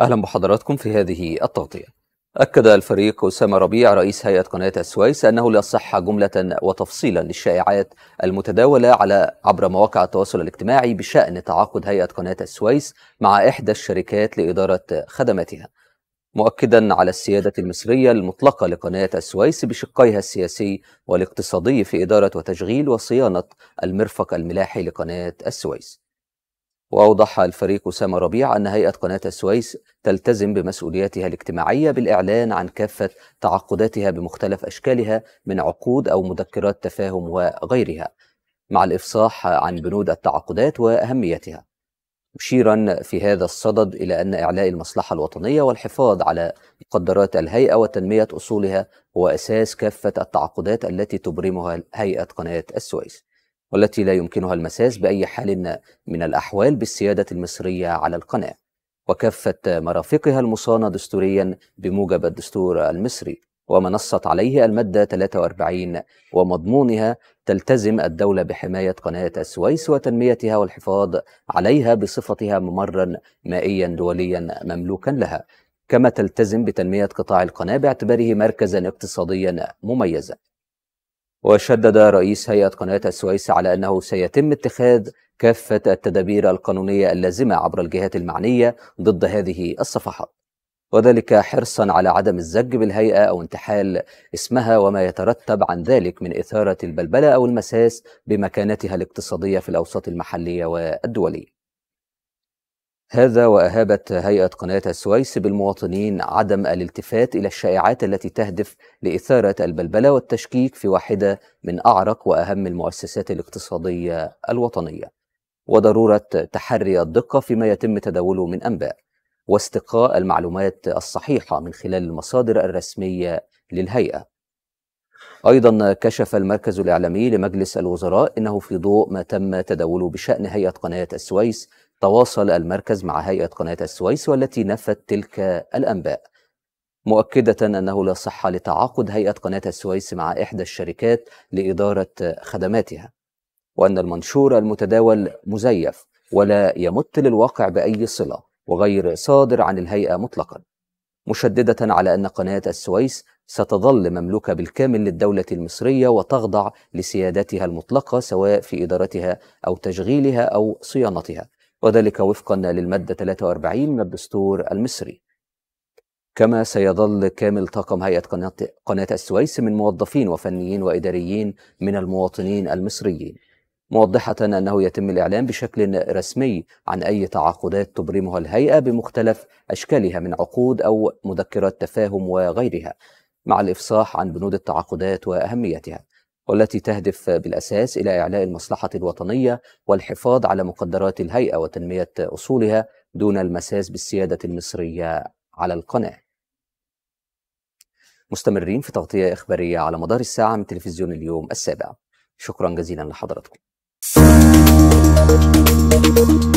أهلا بحضراتكم في هذه التغطية أكد الفريق أسامة ربيع رئيس هيئة قناة السويس أنه لا صحة جملة وتفصيلا للشائعات المتداولة على عبر مواقع التواصل الاجتماعي بشأن تعاقد هيئة قناة السويس مع إحدى الشركات لإدارة خدماتها مؤكدا على السيادة المصرية المطلقة لقناة السويس بشقيها السياسي والاقتصادي في إدارة وتشغيل وصيانة المرفق الملاحي لقناة السويس وأوضح الفريق أسامة ربيع أن هيئة قناة السويس تلتزم بمسؤولياتها الاجتماعية بالإعلان عن كافة تعاقداتها بمختلف أشكالها من عقود أو مذكرات تفاهم وغيرها مع الإفصاح عن بنود التعاقدات وأهميتها مشيرا في هذا الصدد إلى أن إعلاء المصلحة الوطنية والحفاظ على مقدرات الهيئة وتنمية أصولها هو أساس كافة التعاقدات التي تبرمها هيئة قناة السويس والتي لا يمكنها المساس بأي حال من الأحوال بالسيادة المصرية على القناة وكافة مرافقها المصانة دستوريا بموجب الدستور المصري ومنصت عليه المادة 43 ومضمونها تلتزم الدولة بحماية قناة السويس وتنميتها والحفاظ عليها بصفتها ممرا مائيا دوليا مملوكا لها كما تلتزم بتنمية قطاع القناة باعتباره مركزا اقتصاديا مميزا وشدد رئيس هيئة قناة السويس على أنه سيتم اتخاذ كافة التدابير القانونية اللازمة عبر الجهات المعنية ضد هذه الصفحات وذلك حرصا على عدم الزج بالهيئة أو انتحال اسمها وما يترتب عن ذلك من إثارة البلبلة أو المساس بمكانتها الاقتصادية في الأوساط المحلية والدولية هذا وأهابت هيئة قناة السويس بالمواطنين عدم الالتفات إلى الشائعات التي تهدف لإثارة البلبلة والتشكيك في واحدة من أعرق وأهم المؤسسات الاقتصادية الوطنية وضرورة تحري الدقة فيما يتم تداوله من أنباء واستقاء المعلومات الصحيحة من خلال المصادر الرسمية للهيئة أيضا كشف المركز الإعلامي لمجلس الوزراء أنه في ضوء ما تم تداوله بشأن هيئة قناة السويس تواصل المركز مع هيئة قناة السويس والتي نفت تلك الأنباء مؤكدة أنه لا صحة لتعاقد هيئة قناة السويس مع إحدى الشركات لإدارة خدماتها وأن المنشور المتداول مزيف ولا يمت للواقع بأي صلة وغير صادر عن الهيئة مطلقا مشددة على أن قناة السويس ستظل مملوكة بالكامل للدولة المصرية وتخضع لسيادتها المطلقة سواء في إدارتها أو تشغيلها أو صيانتها وذلك وفقا للمادة 43 من الدستور المصري كما سيظل كامل طاقم هيئة قناة, قناة السويس من موظفين وفنيين وإداريين من المواطنين المصريين موضحة أنه يتم الإعلان بشكل رسمي عن أي تعاقدات تبرمها الهيئة بمختلف أشكالها من عقود أو مذكرات تفاهم وغيرها مع الإفصاح عن بنود التعاقدات وأهميتها والتي تهدف بالأساس إلى إعلاء المصلحة الوطنية والحفاظ على مقدرات الهيئة وتنمية أصولها دون المساس بالسيادة المصرية على القناة مستمرين في تغطية إخبارية على مدار الساعة من تلفزيون اليوم السابع شكرا جزيلا لحضراتكم